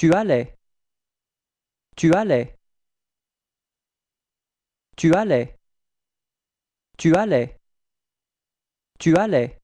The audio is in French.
Tu allais. Tu allais. Tu allais. Tu allais. Tu allais.